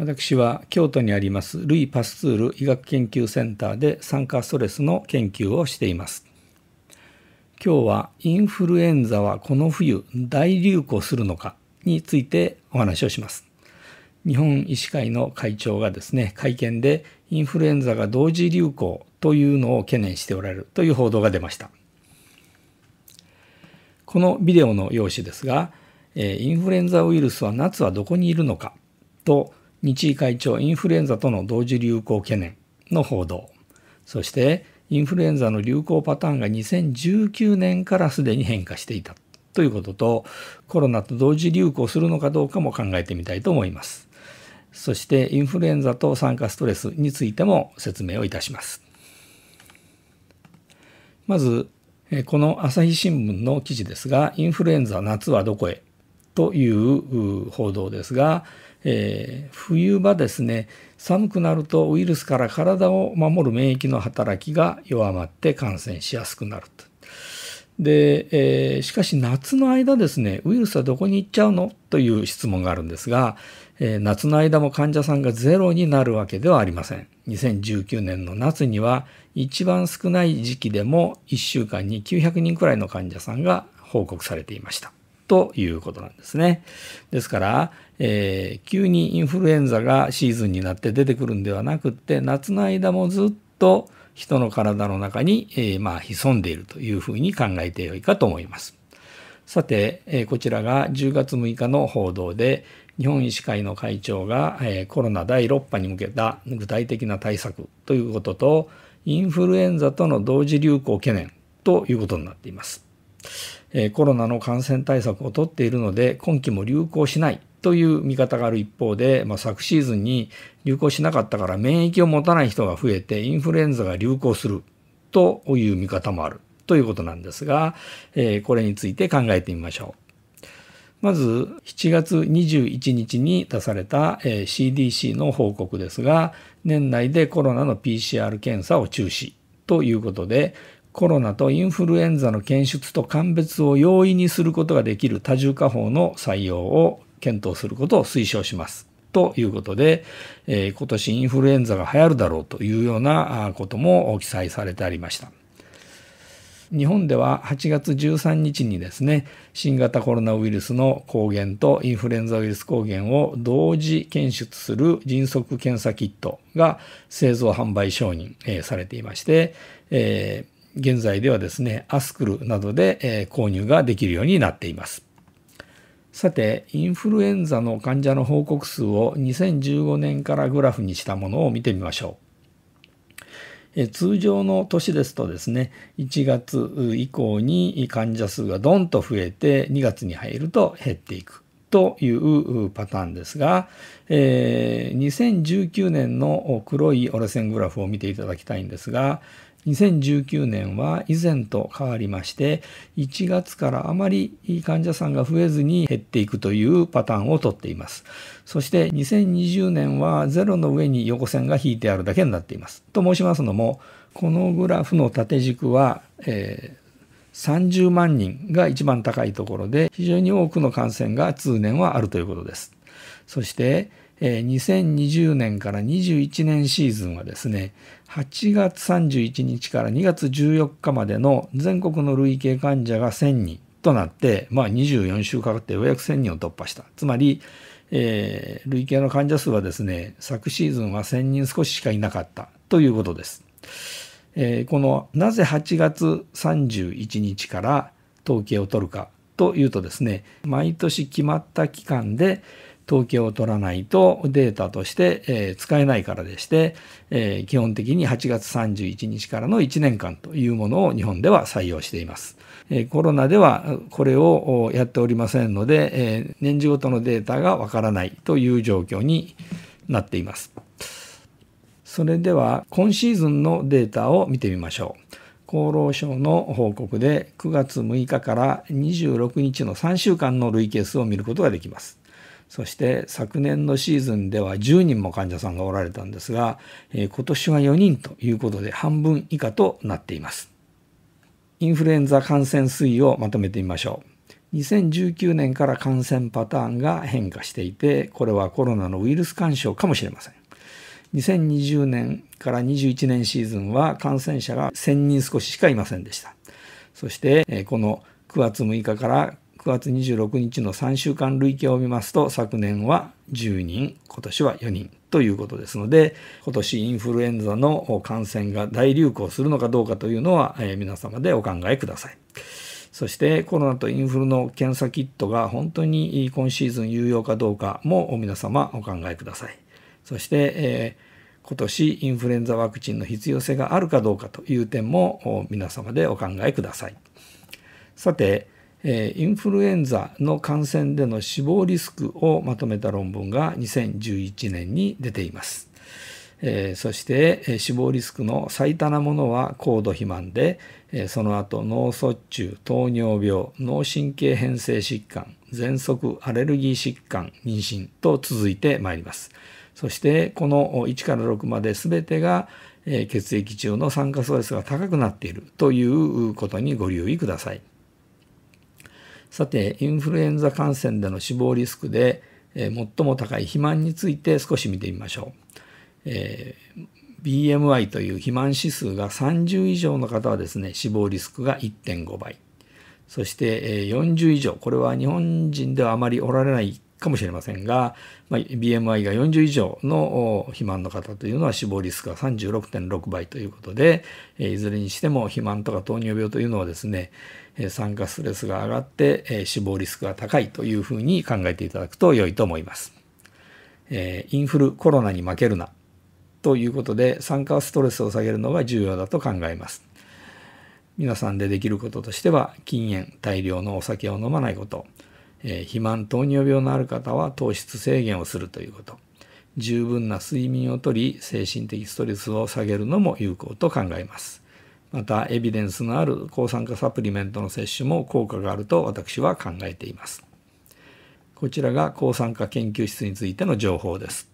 私は京都にありますルイ・パスツール医学研究センターで酸化ストレスの研究をしています。今日はインフルエンザはこの冬大流行するのかについてお話をします。日本医師会の会長がですね、会見でインフルエンザが同時流行というのを懸念しておられるという報道が出ました。このビデオの用紙ですが、インフルエンザウイルスは夏はどこにいるのかと日医会長インフルエンザとの同時流行懸念の報道そしてインフルエンザの流行パターンが2019年からすでに変化していたということとコロナと同時流行するのかどうかも考えてみたいと思いますそしてインフルエンザと酸化ストレスについても説明をいたしますまずこの朝日新聞の記事ですがインフルエンザ夏はどこへという報道ですが、えー、冬場ですね寒くなるとウイルスから体を守る免疫の働きが弱まって感染しやすくなると。で、えー、しかし夏の間ですねウイルスはどこに行っちゃうのという質問があるんですが、えー、夏の間も患者さんがゼロになるわけではありません2019年の夏には一番少ない時期でも1週間に900人くらいの患者さんが報告されていましたということなんですね。ですから、えー、急にインフルエンザがシーズンになって出てくるんではなくって夏の間もずっと人の体の中に、えー、まあ、潜んでいるというふうに考えてよいかと思います。さて、えー、こちらが10月6日の報道で日本医師会の会長が、えー、コロナ第6波に向けた具体的な対策ということとインフルエンザとの同時流行懸念ということになっています。えコロナの感染対策をとっているので、今季も流行しないという見方がある一方で、まあ、昨シーズンに流行しなかったから免疫を持たない人が増えてインフルエンザが流行するという見方もあるということなんですが、えー、これについて考えてみましょう。まず7月21日に出された、CDC の報告ですが、年内でコロナの PCR 検査を中止ということで、コロナとインフルエンザの検出と鑑別を容易にすることができる多重化法の採用を検討することを推奨します。ということで、えー、今年インフルエンザが流行るだろうというようなことも記載されてありました。日本では8月13日にですね、新型コロナウイルスの抗原とインフルエンザウイルス抗原を同時検出する迅速検査キットが製造販売承認、えー、されていまして、えー現在ではですね、アスクルなどで、え購入ができるようになっています。さて、インフルエンザの患者の報告数を2015年からグラフにしたものを見てみましょう。え通常の年ですとですね、1月以降に患者数がどんと増えて、2月に入ると減っていく。というパターンですが、えー、2019年の黒い折れ線グラフを見ていただきたいんですが、2019年は以前と変わりまして、1月からあまり患者さんが増えずに減っていくというパターンをとっています。そして2020年は0の上に横線が引いてあるだけになっています。と申しますのも、このグラフの縦軸は、えー、30万人が一番高いところで非常に多くの感染が通年はあるということです。そして2020年から21年シーズンはですね8月31日から2月14日までの全国の累計患者が1000人となって、まあ、24週かかってようやく1000人を突破したつまり、えー、累計の患者数はですね昨シーズンは1000人少ししかいなかったということです。えー、このなぜ8月31日から統計を取るかというとですね毎年決まった期間で統計を取らないとデータとして、えー、使えないからでして、えー、基本的に8月31日からの1年間というものを日本では採用しています。えー、コロナではこれをやっておりませんので、え年次ごとのデータがわからないという状況になっています。それでは今シーズンのデータを見てみましょう。厚労省の報告で9月6日から26日の3週間の累計数を見ることができます。そして昨年のシーズンでは10人も患者さんがおられたんですが、え今年は4人ということで半分以下となっています。インフルエンザ感染推移をまとめてみましょう。2019年から感染パターンが変化していて、これはコロナのウイルス干渉かもしれません。2020年から21年シーズンは感染者が1000人少ししかいませんでした。そして、この9月6日から9月26日の3週間累計を見ますと、昨年は10人、今年は4人ということですので、今年インフルエンザの感染が大流行するのかどうかというのは、皆様でお考えください。そしてコロナとインフルの検査キットが本当に今シーズン有用かどうかも皆様お考えください。そして、えー、今年インフルエンザワクチンの必要性があるかどうかという点も皆様でお考えください。さて、えー、インフルエンザの感染での死亡リスクをまとめた論文が2011年に出ています。えー、そして、えー、死亡リスクの最多なものは高度肥満で、えー、その後脳卒中糖尿病脳神経変性疾患喘息アレルギー疾患妊娠と続いてまいります。そしてこの1から6まで全てが血液中の酸化素率が高くなっているということにご留意ください。さて、インフルエンザ感染での死亡リスクで最も高い肥満について少し見てみましょう。え BMI という肥満指数が30以上の方はですね、死亡リスクが1.5倍。そして40以上、これは日本人ではあまりおられないかもしれませんが、まあ、BMI が40以上の肥満の方というのは死亡リスクが36.6倍ということで、いずれにしても肥満とか糖尿病というのはですね、酸化ストレスが上がって死亡リスクが高いというふうに考えていただくと良いと思います。インフル、コロナに負けるなということで、酸化ストレスを下げるのが重要だと考えます。皆さんでできることとしては禁煙大量のお酒を飲まないことえー、肥満糖尿病のある方は糖質制限をするということ十分な睡眠をとり精神的ストレスを下げるのも有効と考えますまたエビデンスのある抗酸化サプリメントの摂取も効果があると私は考えていますこちらが抗酸化研究室についての情報です